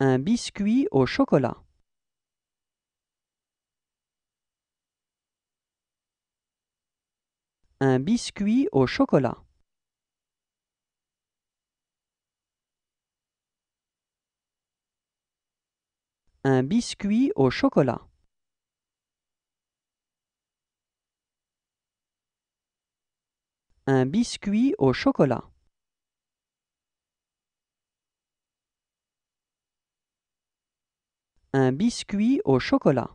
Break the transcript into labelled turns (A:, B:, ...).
A: Un biscuit au chocolat. Un biscuit au chocolat. Un biscuit au chocolat. Un biscuit au chocolat. Un biscuit au chocolat.